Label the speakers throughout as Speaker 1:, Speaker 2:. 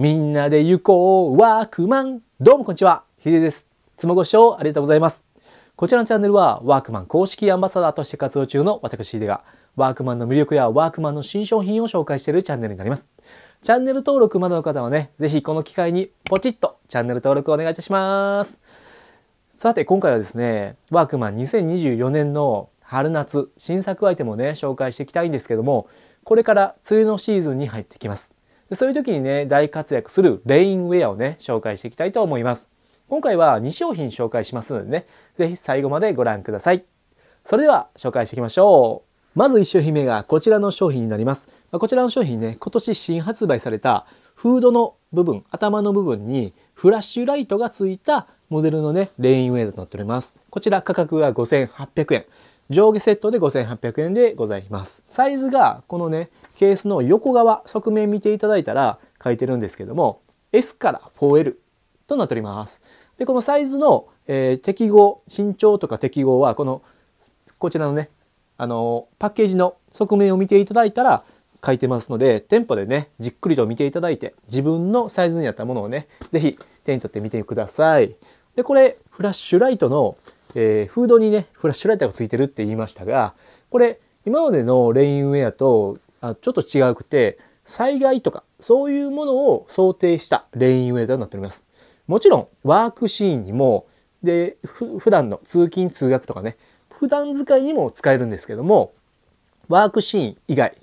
Speaker 1: みんなで行こうワークマンどうもこんにちは、ヒデです。いつもご視聴ありがとうございます。こちらのチャンネルはワークマン公式アンバサダーとして活動中の私ヒデがワークマンの魅力やワークマンの新商品を紹介しているチャンネルになります。チャンネル登録まだの方はね、ぜひこの機会にポチッとチャンネル登録お願いいたします。さて今回はですね、ワークマン2024年の春夏新作アイテムをね、紹介していきたいんですけども、これから梅雨のシーズンに入ってきます。そういう時にね、大活躍するレインウェアをね、紹介していきたいと思います。今回は2商品紹介しますのでね、是非最後までご覧ください。それでは紹介していきましょう。まず1商品目がこちらの商品になります。こちらの商品ね、今年新発売されたフードの部分、頭の部分にフラッシュライトがついたモデルのね、レインウェアとなっております。こちら価格が5800円。上下セットで5800円でございます。サイズがこのね、ケースの横側、側面見ていただいたら書いてるんですけども、S から 4L となっております。で、このサイズの、えー、適合、身長とか適合は、この、こちらのね、あのー、パッケージの側面を見ていただいたら書いてますので、店舗でね、じっくりと見ていただいて、自分のサイズに合ったものをね、是非手に取ってみてください。で、これ、フラッシュライトのえー、フードにね、フラッシュライトがついてるって言いましたが、これ、今までのレインウェアとあちょっと違うくて、災害とか、そういうものを想定したレインウェアとなっております。もちろん、ワークシーンにも、で、普段の通勤通学とかね、普段使いにも使えるんですけども、ワークシーン以外、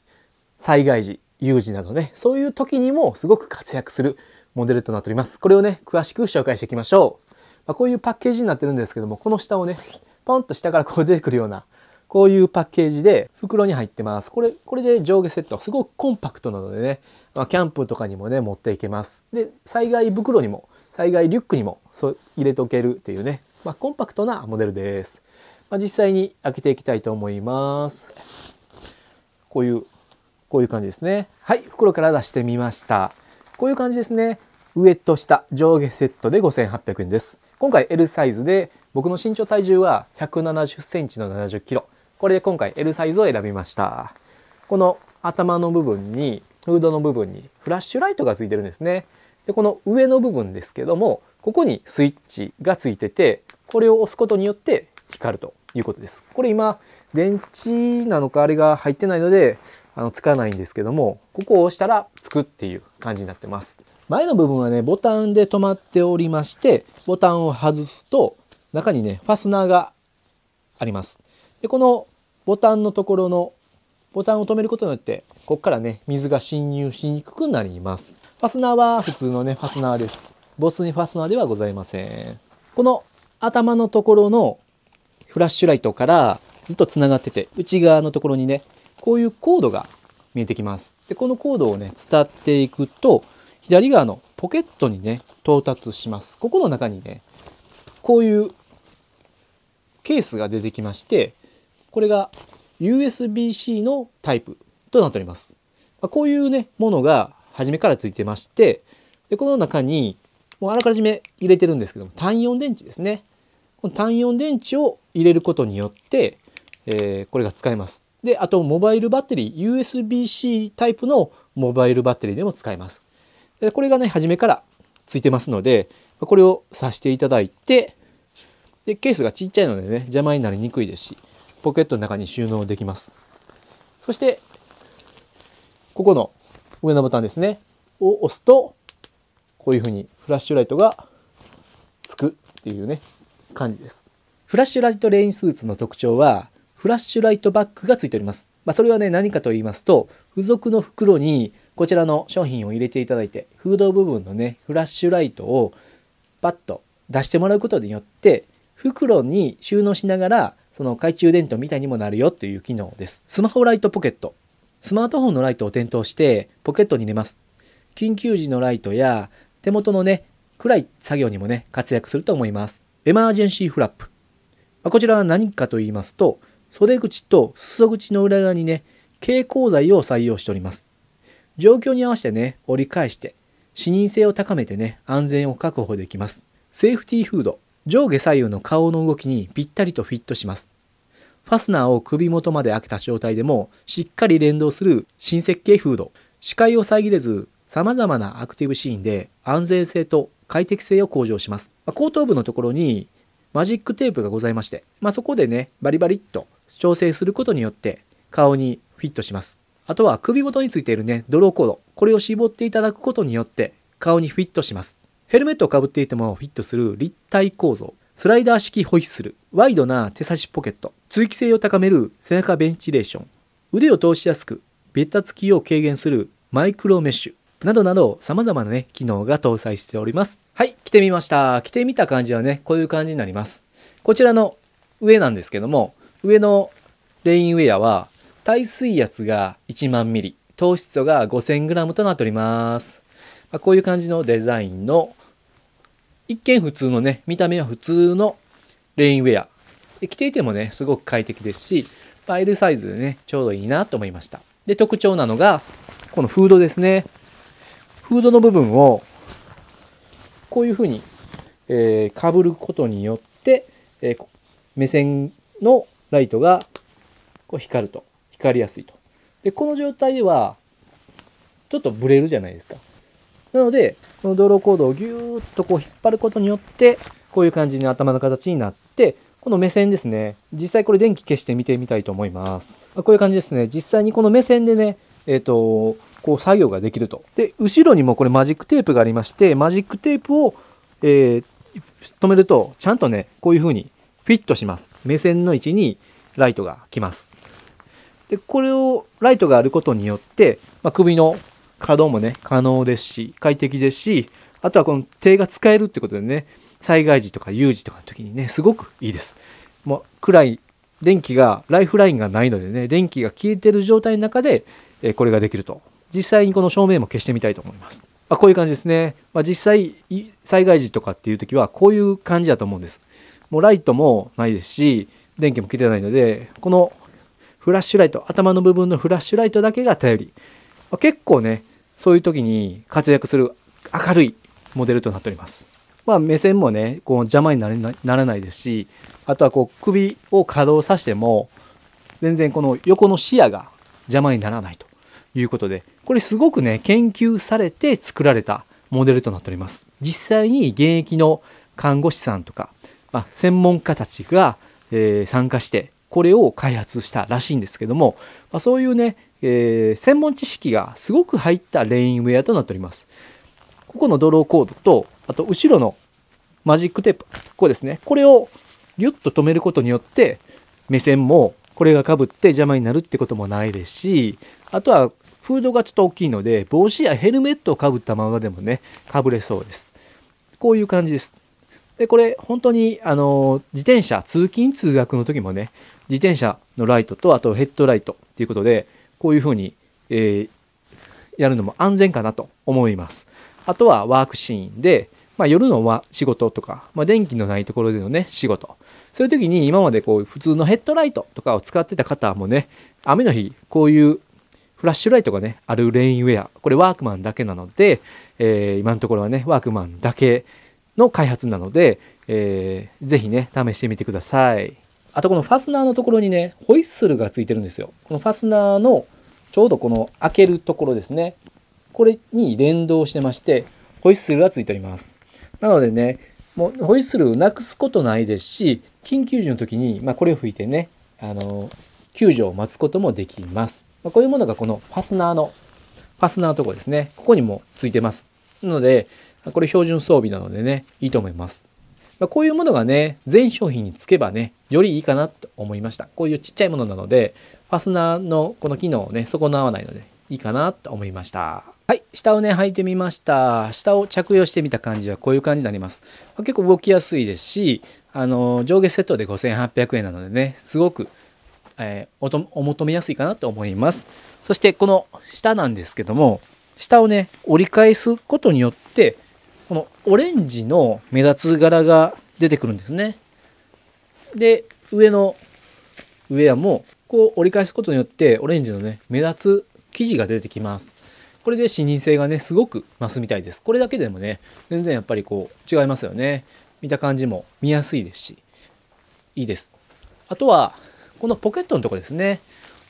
Speaker 1: 災害時、有事などね、そういう時にもすごく活躍するモデルとなっております。これをね、詳しく紹介していきましょう。まあ、こういうパッケージになってるんですけども、この下をね、ポンと下からこう出てくるような、こういうパッケージで袋に入ってます。これ、これで上下セット。すごくコンパクトなのでね、まあ、キャンプとかにもね、持っていけます。で、災害袋にも、災害リュックにもそう入れとけるっていうね、まあ、コンパクトなモデルです。まあ、実際に開けていきたいと思います。こういう、こういう感じですね。はい、袋から出してみました。こういう感じですね。上と下、上下セットで5800円です。今回 L サイズで僕の身長体重は170センチの70キロ。これで今回 L サイズを選びました。この頭の部分に、フードの部分にフラッシュライトがついてるんですね。で、この上の部分ですけども、ここにスイッチがついてて、これを押すことによって光るということです。これ今、電池なのかあれが入ってないので、あのつかないんですけどもここを押したらつくっていう感じになってます前の部分はねボタンで止まっておりましてボタンを外すと中にねファスナーがありますでこのボタンのところのボタンを止めることによってここからね水が侵入しにくくなりますファスナーは普通のねファスナーですボスにファスナーではございませんこの頭のところのフラッシュライトからずっとつながってて内側のところにねこういうコードが見えてきます。で、このコードをね、伝っていくと、左側のポケットにね、到達します。ここの中にね、こういうケースが出てきまして、これが USB-C のタイプとなっております。まこういうね、ものが初めからついてまして、で、この中に、もうあらかじめ入れてるんですけども、単4電池ですね。この単4電池を入れることによって、えー、これが使えます。で、あとモバイルバッテリー、USB-C タイプのモバイルバッテリーでも使えます。でこれがね、初めからついてますので、これを挿していただいて、で、ケースがちっちゃいのでね、邪魔になりにくいですし、ポケットの中に収納できます。そして、ここの上のボタンですね、を押すと、こういうふうにフラッシュライトがつくっていうね、感じです。フラッシュライトレインスーツの特徴は、フラッシュライトバッグがついております。まあ、それはね、何かと言いますと、付属の袋にこちらの商品を入れていただいて、フード部分のね、フラッシュライトをパッと出してもらうことによって、袋に収納しながら、その懐中電灯みたいにもなるよという機能です。スマホライトポケット。スマートフォンのライトを点灯してポケットに入れます。緊急時のライトや手元のね、暗い作業にもね、活躍すると思います。エマージェンシーフラップ。まあ、こちらは何かと言いますと、袖口と裾口の裏側にね、蛍光剤を採用しております。状況に合わせてね、折り返して、視認性を高めてね、安全を確保できます。セーフティーフード、上下左右の顔の動きにぴったりとフィットします。ファスナーを首元まで開けた状態でも、しっかり連動する新設計フード、視界を遮れず、様々なアクティブシーンで安全性と快適性を向上します。後頭部のところにマジックテープがございまして、まあ、そこでね、バリバリっと調整することによって顔にフィットします。あとは首元についているね、ドローコード。これを絞っていただくことによって顔にフィットします。ヘルメットをかぶっていてもフィットする立体構造。スライダー式ホイッスル。ワイドな手差しポケット。通気性を高める背中ベンチレーション。腕を通しやすく、ベッタつきを軽減するマイクロメッシュ。などなど様々なね、機能が搭載しております。はい、着てみました。着てみた感じはね、こういう感じになります。こちらの上なんですけども、上のレインウェアは耐水圧が1万ミリ、糖質度が 5000g となっております。まあ、こういう感じのデザインの一見普通のね、見た目は普通のレインウェア。着ていてもね、すごく快適ですし、まイ L サイズでね、ちょうどいいなと思いました。で、特徴なのが、このフードですね。フードの部分を、こういうふうに、えー、ることによって、えー、目線のライトがこう光ると光りやすいとでこの状態ではちょっとブレるじゃないですかなのでこの道路コードをギューッとこう引っ張ることによってこういう感じに頭の形になってこの目線ですね実際これ電気消して見てみたいと思いますこういう感じですね実際にこの目線でねえっ、ー、とこう作業ができるとで後ろにもこれマジックテープがありましてマジックテープを、えー、止めるとちゃんとねこういう風にフィットします。目線の位置にライトが来ます。で、これを、ライトがあることによって、まあ、首の可動もね、可能ですし、快適ですし、あとはこの手が使えるってことでね、災害時とか有事とかの時にね、すごくいいです。もう暗い、電気が、ライフラインがないのでね、電気が消えてる状態の中で、えこれができると。実際にこの照明も消してみたいと思います。まあ、こういう感じですね。まあ、実際、災害時とかっていう時は、こういう感じだと思うんです。もうライトもないですし電気も来てないのでこのフラッシュライト頭の部分のフラッシュライトだけが頼り結構ねそういう時に活躍する明るいモデルとなっております。まあ、目線もねこう邪魔にならないですしあとはこう首を稼働させても全然この横の視野が邪魔にならないということでこれすごくね研究されて作られたモデルとなっております実際に現役の看護師さんとかまあ、専門家たちが、えー、参加してこれを開発したらしいんですけども、まあ、そういうね、えー、専門知識がすごく入ったレインウェアとなっております。ここのドローコードとあと後ろのマジックテープここですねこれをギュッと止めることによって目線もこれがかぶって邪魔になるってこともないですしあとはフードがちょっと大きいので帽子やヘルメットをかぶったままでもねかぶれそうですこういう感じですで、これ本当に、あの、自転車、通勤通学の時もね、自転車のライトと、あとヘッドライトっていうことで、こういうふうに、えー、やるのも安全かなと思います。あとはワークシーンで、まあ、夜のは仕事とか、まあ、電気のないところでのね、仕事。そういう時に今までこう普通のヘッドライトとかを使ってた方もね、雨の日、こういうフラッシュライトがね、あるレインウェア。これワークマンだけなので、えー、今のところはね、ワークマンだけの開発なので、えー、ぜひね試してみてくださいあとこのファスナーのところにねホイッスルがついてるんですよこのファスナーのちょうどこの開けるところですねこれに連動してましてホイッスルがついておりますなのでねもうホイッスルをなくすことないですし緊急時の時に、まあ、これを吹いてねあの救助を待つこともできます、まあ、こういうものがこのファスナーのファスナーのところですねここにもついてますなのでこれ標準装備なのでね、いいと思います。まあ、こういうものがね、全商品につけばね、よりいいかなと思いました。こういうちっちゃいものなので、ファスナーのこの機能をね、損なわないので、いいかなと思いました。はい、下をね、履いてみました。下を着用してみた感じはこういう感じになります。まあ、結構動きやすいですし、あの、上下セットで5800円なのでね、すごく、えー、お求めやすいかなと思います。そして、この下なんですけども、下をね、折り返すことによって、このオレンジの目立つ柄が出てくるんですね。で上のウェアもこう折り返すことによってオレンジのね目立つ生地が出てきます。これで視認性がねすごく増すみたいです。これだけでもね全然やっぱりこう違いますよね。見た感じも見やすいですしいいです。あとはこのポケットのとこですね。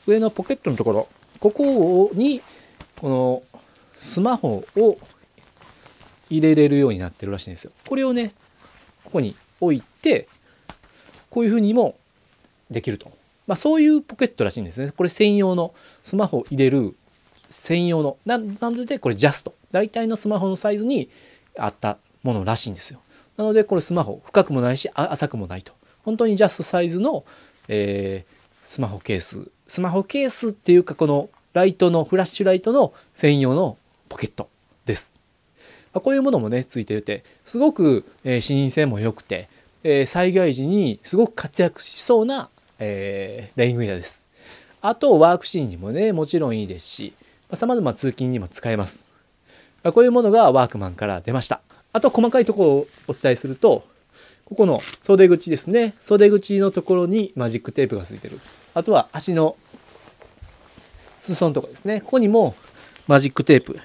Speaker 1: 上のポケットのところここにこのスマホを入れれるようになってるらしいんですよ。これをねここに置いてこういうふうにもできると。まあ、そういうポケットらしいんですね。これ専用のスマホを入れる専用のなのでこれジャスト大体のスマホのサイズにあったものらしいんですよ。なのでこれスマホ深くもないし浅くもないと本当にジャストサイズの、えー、スマホケーススマホケースっていうかこのライトのフラッシュライトの専用のポケットです。まあ、こういうものもねついていてすごく、え視認性も良くて、えー、災害時にすごく活躍しそうな、えー、レインウェアです。あとワークシーンにもねもちろんいいですし、まあ、様々通勤にも使えます。まあ、こういうものがワークマンから出ました。あと細かいところをお伝えするとここの袖口ですね袖口のところにマジックテープがついてるあとは足の裾のとこですねここにもマジックテープ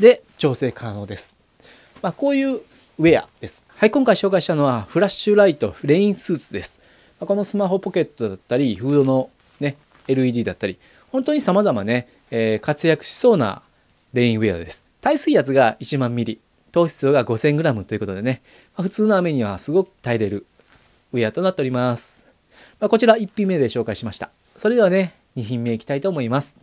Speaker 1: で調整可能です。まあ、こういうウェアです。はい、今回紹介したのはフラッシュライトレインスーツです。まあ、このスマホポケットだったり、フードのね、LED だったり、本当に様々ね、えー、活躍しそうなレインウェアです。耐水圧が1万ミリ、糖質量が 5000g ということでね、まあ、普通の雨にはすごく耐えれるウェアとなっております。まあ、こちら1品目で紹介しました。それではね、2品目いきたいと思います。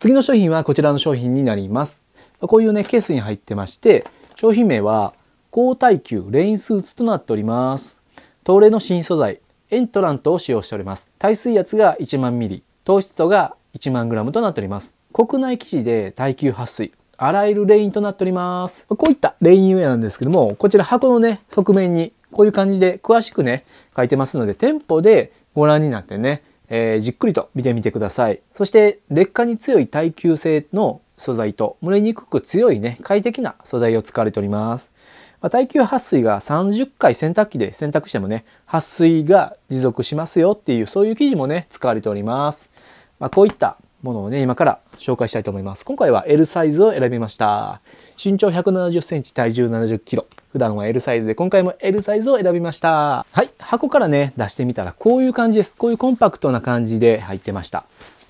Speaker 1: 次の商品はこちらの商品になります。こういうね、ケースに入ってまして、商品名は、高耐久レインスーツとなっております。東レの新素材、エントラントを使用しております。耐水圧が1万ミリ、糖質度が1万グラムとなっております。国内生地で耐久撥水、あらゆるレインとなっております。こういったレインウェアなんですけども、こちら箱のね、側面にこういう感じで詳しくね、書いてますので、店舗でご覧になってね、えー、じっくりと見てみてください。そして劣化に強い耐久性の素材と蒸れにくく強いね、快適な素材を使われております。まあ、耐久撥水が30回洗濯機で洗濯してもね、撥水が持続しますよっていう、そういう記事もね、使われております。まあ、こういったものをね、今から紹介したいと思います。今回は L サイズを選びました。身長170センチ、体重70キロ。普段は L サイズで、今回も L サイズを選びました。はい、箱からね、出してみたらこういう感じです。こういうコンパクトな感じで入ってました。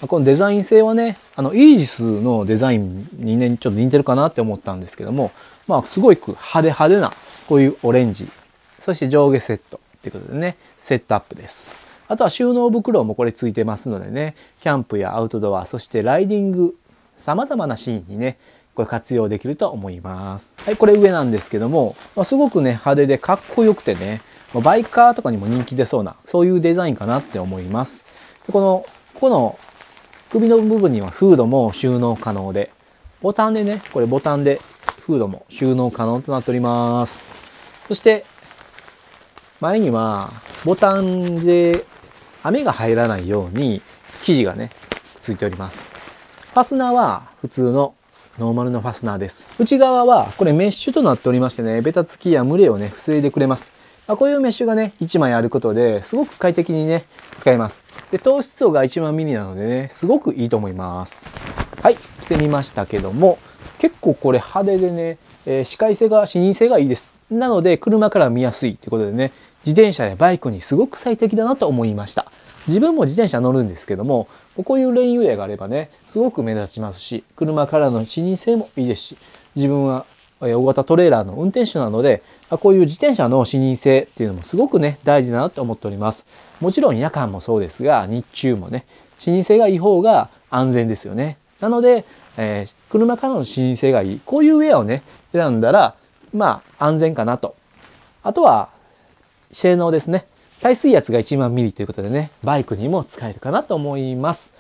Speaker 1: このデザイン性はね、あの、イージスのデザインにね、ちょっと似てるかなって思ったんですけども、まあ、すごく派手派手な、こういうオレンジ。そして上下セットっていうことでね、セットアップです。あとは収納袋もこれついてますのでね、キャンプやアウトドア、そしてライディング、様々なシーンにね、これ活用できると思います。はい、これ上なんですけども、ますごくね、派手でかっこよくてね、バイカーとかにも人気出そうな、そういうデザインかなって思います。でこの、この首の部分にはフードも収納可能で、ボタンでね、これボタンでフードも収納可能となっております。そして、前にはボタンで雨が入らないように生地がね、ついております。ファスナーは普通のノーマルのファスナーです。内側はこれメッシュとなっておりましてね、ベタつきや群れをね、防いでくれます。まあ、こういうメッシュがね、1枚あることですごく快適にね、使えます。で、糖質層が1万ミリなのでね、すごくいいと思います。はい、着てみましたけども、結構これ派手でね、えー、視界性が、視認性がいいです。なので、車から見やすいということでね、自転車やバイクにすごく最適だなと思いました。自分も自転車乗るんですけども、こういうレインウェアがあればね、すごく目立ちますし、車からの視認性もいいですし、自分は大型トレーラーの運転手なので、こういう自転車の視認性っていうのもすごくね、大事だなと思っております。もちろん夜間もそうですが、日中もね、視認性がいい方が安全ですよね。なので、えー、車からの視認性がいい。こういうウェアをね、選んだら、まあ、安全かなと。あとは、性能ですね。耐水圧が1万ミリということでね、バイクにも使えるかなと思います。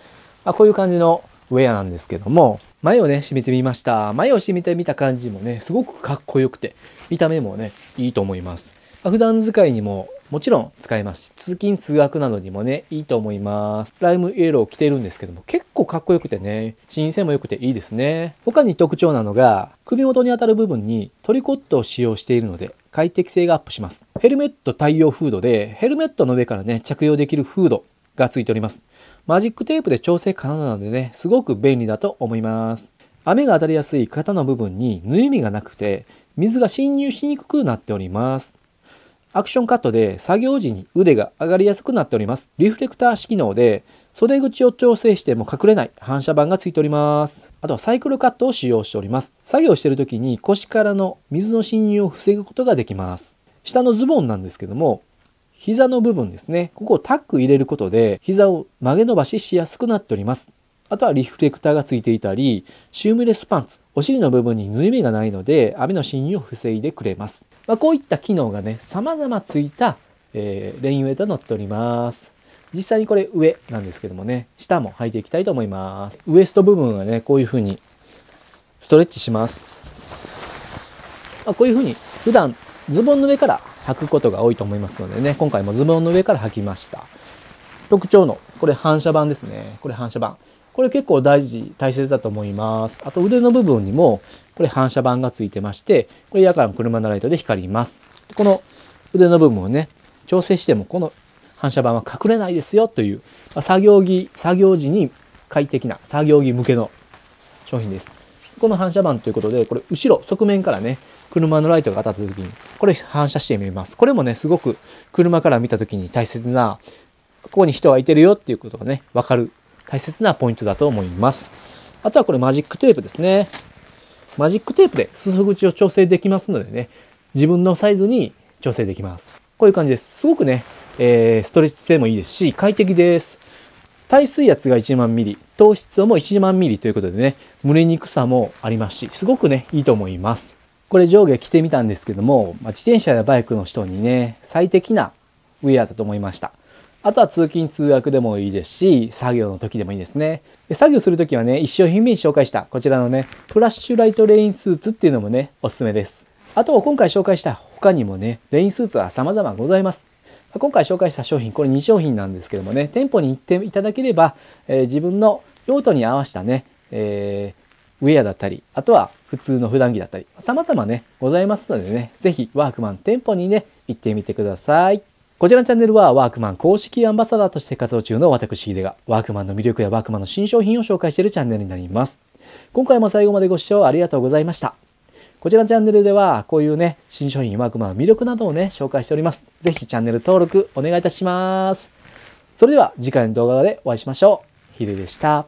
Speaker 1: まあ、こういう感じのウェアなんですけども、前をね、締めてみました。前を染めてみた感じもね、すごくかっこよくて、見た目もね、いいと思います。まあ、普段使いにももちろん使えますし、通勤通学などにもね、いいと思います。ライムイエローを着てるんですけども、結構かっこよくてね、新鮮も良くていいですね。他に特徴なのが、首元に当たる部分にトリコットを使用しているので、快適性がアップします。ヘルメット対応フードで、ヘルメットの上からね、着用できるフードがついております。マジックテープで調整可能なのでね、すごく便利だと思います。雨が当たりやすい肩の部分に縫い目がなくて、水が侵入しにくくなっております。アクションカットで作業時に腕が上がりやすくなっております。リフレクター式能で袖口を調整しても隠れない反射板がついております。あとはサイクルカットを使用しております。作業してる時に腰からの水の侵入を防ぐことができます。下のズボンなんですけども、膝の部分ですね。ここをタック入れることで膝を曲げ伸ばししやすくなっております。あとはリフレクターがついていたり、シュームレスパンツ、お尻の部分に縫い目がないので、雨の侵入を防いでくれます。まあ、こういった機能がね、様々ついた、えー、レインウェイとなっております。実際にこれ上なんですけどもね、下も履いていきたいと思います。ウエスト部分はね、こういう風にストレッチします。まあ、こういう風に普段ズボンの上から履くことが多いと思いますのでね、今回もズボンの上から履きました。特徴の、これ反射板ですね。これ反射板。これ結構大事、大切だと思います。あと腕の部分にも、これ反射板がついてまして、これ夜間車のライトで光ります。この腕の部分をね、調整してもこの反射板は隠れないですよという、ま作業着、作業時に快適な作業着向けの商品です。この反射板ということで、これ後ろ、側面からね、車のライトが当たった時に、これ反射してみます。これもね、すごく車から見た時に大切な、ここに人がいてるよっていうことがね、わかる大切なポイントだと思います。あとはこれマジックテープですね。マジックテープで裾口を調整できますのでね、自分のサイズに調整できます。こういう感じです。すごくね、えー、ストレッチ性もいいですし、快適です。耐水圧が1万ミリ、糖質も1万ミリということでね、蒸れにくさもありますし、すごくね、いいと思います。これ上下着てみたんですけども、まあ、自転車やバイクの人にね、最適なウェアだと思いました。あとは通勤通学でもいいですし、作業の時でもいいですね。で作業する時はね、一生懸命紹介したこちらのね、フラッシュライトレインスーツっていうのもね、おすすめです。あと今回紹介した他にもね、レインスーツは様々ございます。今回紹介した商品、これ2商品なんですけどもね、店舗に行っていただければ、えー、自分の用途に合わせたね、えー、ウェアだったり、あとは普通の普段着だったり、様々ね、ございますのでね、是非ワークマン店舗にね、行ってみてください。こちらのチャンネルはワークマン公式アンバサダーとして活動中の私ヒデがワークマンの魅力やワークマンの新商品を紹介しているチャンネルになります。今回も最後までご視聴ありがとうございました。こちらのチャンネルではこういうね、新商品ワークマンの魅力などをね、紹介しております。ぜひチャンネル登録お願いいたします。それでは次回の動画でお会いしましょう。ヒデでした。